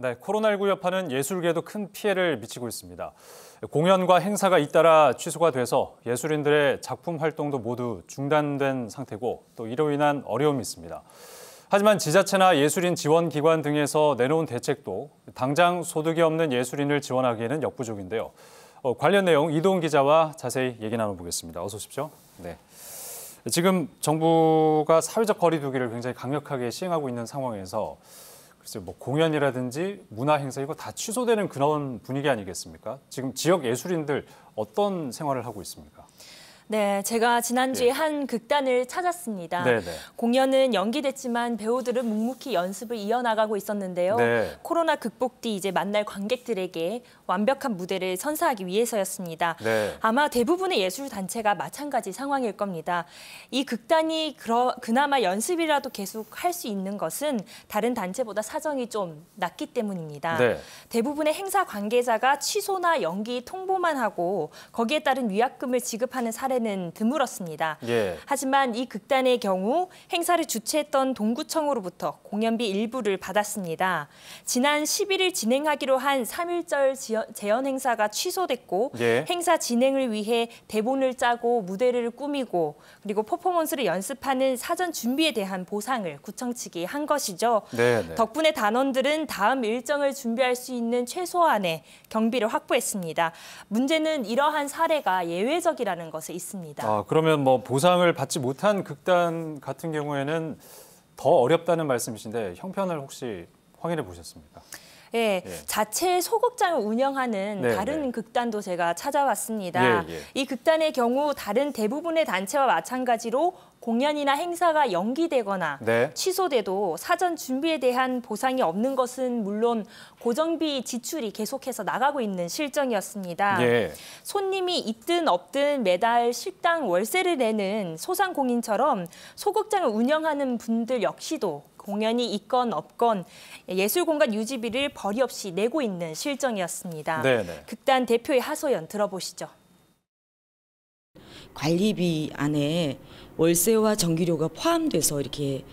네, 코로나19 여파는 예술계에도 큰 피해를 미치고 있습니다. 공연과 행사가 잇따라 취소가 돼서 예술인들의 작품 활동도 모두 중단된 상태고 또 이로 인한 어려움이 있습니다. 하지만 지자체나 예술인 지원 기관 등에서 내놓은 대책도 당장 소득이 없는 예술인을 지원하기에는 역부족인데요. 어, 관련 내용 이동 기자와 자세히 얘기 나눠보겠습니다. 어서 오십시오. 네. 지금 정부가 사회적 거리두기를 굉장히 강력하게 시행하고 있는 상황에서 글쎄뭐 공연이라든지 문화 행사 이거 다 취소되는 그런 분위기 아니겠습니까? 지금 지역 예술인들 어떤 생활을 하고 있습니까? 네, 제가 지난주에 예. 한 극단을 찾았습니다. 네네. 네. 공연은 연기됐지만 배우들은 묵묵히 연습을 이어나가고 있었는데요. 네. 코로나 극복 뒤 이제 만날 관객들에게 완벽한 무대를 선사하기 위해서였습니다. 네. 아마 대부분의 예술 단체가 마찬가지 상황일 겁니다. 이 극단이 그러, 그나마 연습이라도 계속 할 수 있는 것은 다른 단체보다 사정이 좀낫기 때문입니다. 네. 대부분의 행사 관계자가 취소나 연기 통보만 하고 거기에 따른 위약금을 지급하는 사례 사례는 드물었습니다. 예. 하지만 이 극단의 경우 행사를 주최했던 동구청으로부터 공연비 일부를 받았습니다. 지난 11일 진행하기로 한 3.1절 재현 행사가 취소됐고 예. 행사 진행을 위해 대본을 짜고 무대를 꾸미고 그리고 퍼포먼스를 연습하는 사전 준비에 대한 보상을 구청 측이 한 것이죠. 네네. 네. 덕분에 단원들은 다음 일정을 준비할 수 있는 최소한의 경비를 확보했습니다. 문제는 이러한 사례가 예외적이라는 것을 있습니다. 아, 그러면 뭐 보상을 받지 못한 극단 같은 경우에는 더 어렵다는 말씀이신데 형편을 혹시 확인해 보셨습니까? 예, 예. 자체 소극장을 운영하는 네, 다른 네. 극단도 제가 찾아왔습니다. 예, 예, 이 극단의 경우 다른 대부분의 단체와 마찬가지로 공연이나 행사가 연기되거나 네. 취소돼도 사전 준비에 대한 보상이 없는 것은 물론 고정비 지출이 계속해서 나가고 있는 실정이었습니다. 예. 손님이 있든 없든 매달 식당 월세를 내는 소상공인처럼 소극장을 운영하는 분들 역시도 공연이 있건 없건 예술공간 유지비를 벌이 없이 내고 있는 실정이었습니다. 네네. 네. 극단 대표의 하소연 들어보시죠. 관리비 안에 월세와 전기료가 포함돼서 이렇게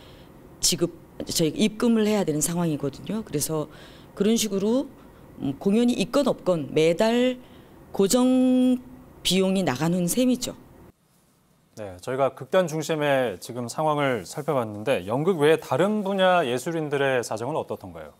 지급 저희 입금을 해야 되는 상황이거든요. 그래서 그런 식으로 음, 공연이 있건 없건 매달 고정 비용이 나가는 셈이죠. 네, 저희가 극단 중심의 지금 상황을 살펴봤는데 연극 외에 다른 분야 예술인들의 사정은 어떻던가요?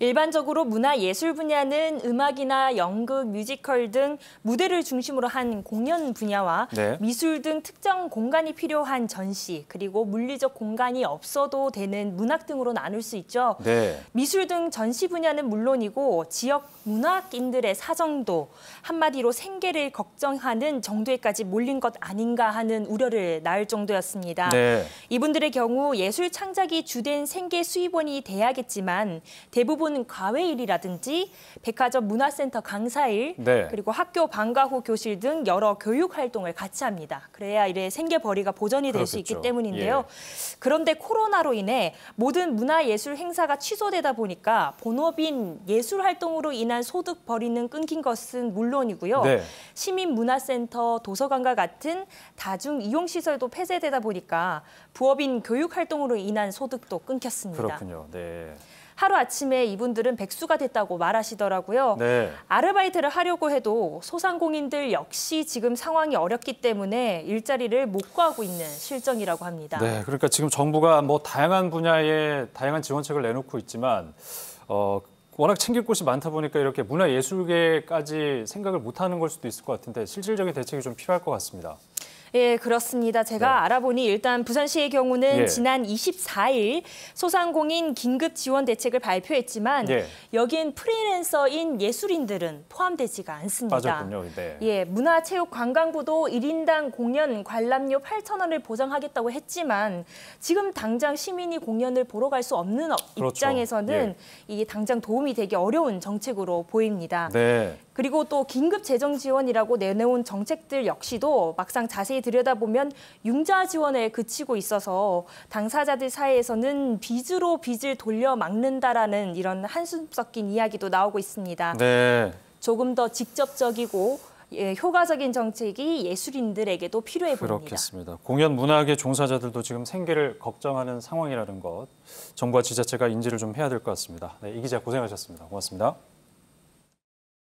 일반적으로 문화예술 분야는 음악이나 연극, 뮤지컬 등 무대를 중심으로 한 공연 분야와 네. 미술 등 특정 공간이 필요한 전시, 그리고 물리적 공간이 없어도 되는 문학 등으로 나눌 수 있죠. 네. 미술 등 전시 분야는 물론이고 지역 문학인들의 사정도 한마디로 생계를 걱정하는 정도에까지 몰린 것 아닌가 하는 우려를 낳을 정도였습니다. 네. 이분들의 경우 예술 창작이 주된 생계 수입원이 돼야겠지만 대부분 일본 과외일이라든지 백화점 문화센터 강사일 네. 그리고 학교 방과 후 교실 등 여러 교육 활동을 같이 합니다. 그래야 이래 생계벌이가 보전이 될 수 있기 때문인데요. 예. 그런데 코로나로 인해 모든 문화예술 행사가 취소되다 보니까 본업인 예술 활동으로 인한 소득 벌이는 끊긴 것은 물론이고요. 네. 시민문화센터, 도서관과 같은 다중 이용시설도 폐쇄되다 보니까 부업인 교육 활동으로 인한 소득도 끊겼습니다. 그렇군요. 네. 하루아침에 이분들은 백수가 됐다고 말하시더라고요. 네. 아르바이트를 하려고 해도 소상공인들 역시 지금 상황이 어렵기 때문에 일자리를 못 구하고 있는 실정이라고 합니다. 네, 그러니까 지금 정부가 뭐 다양한 분야에 다양한 지원책을 내놓고 있지만 어, 워낙 챙길 곳이 많다 보니까 이렇게 문화예술계까지 생각을 못하는 걸 수도 있을 것 같은데 실질적인 대책이 좀 필요할 것 같습니다. 예, 그렇습니다. 제가 네. 알아보니 일단 부산시의 경우는 예. 지난 24일 소상공인 긴급 지원 대책을 발표했지만 예. 여긴 프리랜서인 예술인들은 포함되지가 않습니다. 맞았군요. 네. 예, 문화체육관광부도 1인당 공연 관람료 8천 원을 보장하겠다고 했지만 지금 당장 시민이 공연을 보러 갈 수 없는 그렇죠. 입장에서는 예. 이 당장 도움이 되기 어려운 정책으로 보입니다. 네. 그리고 또 긴급 재정 지원이라고 내놓은 정책들 역시도 막상 자세히 들여다보면 융자 지원에 그치고 있어서 당사자들 사이에서는 빚으로 빚을 돌려 막는다라는 이런 한숨 섞인 이야기도 나오고 있습니다. 네. 조금 더 직접적이고 예, 효과적인 정책이 예술인들에게도 필요해 보입니다. 그렇겠습니다. 공연 문학의 종사자들도 지금 생계를 걱정하는 상황이라는 것 정부와 지자체가 인지를 좀 해야 될 것 같습니다. 네, 이 기자 고생하셨습니다. 고맙습니다.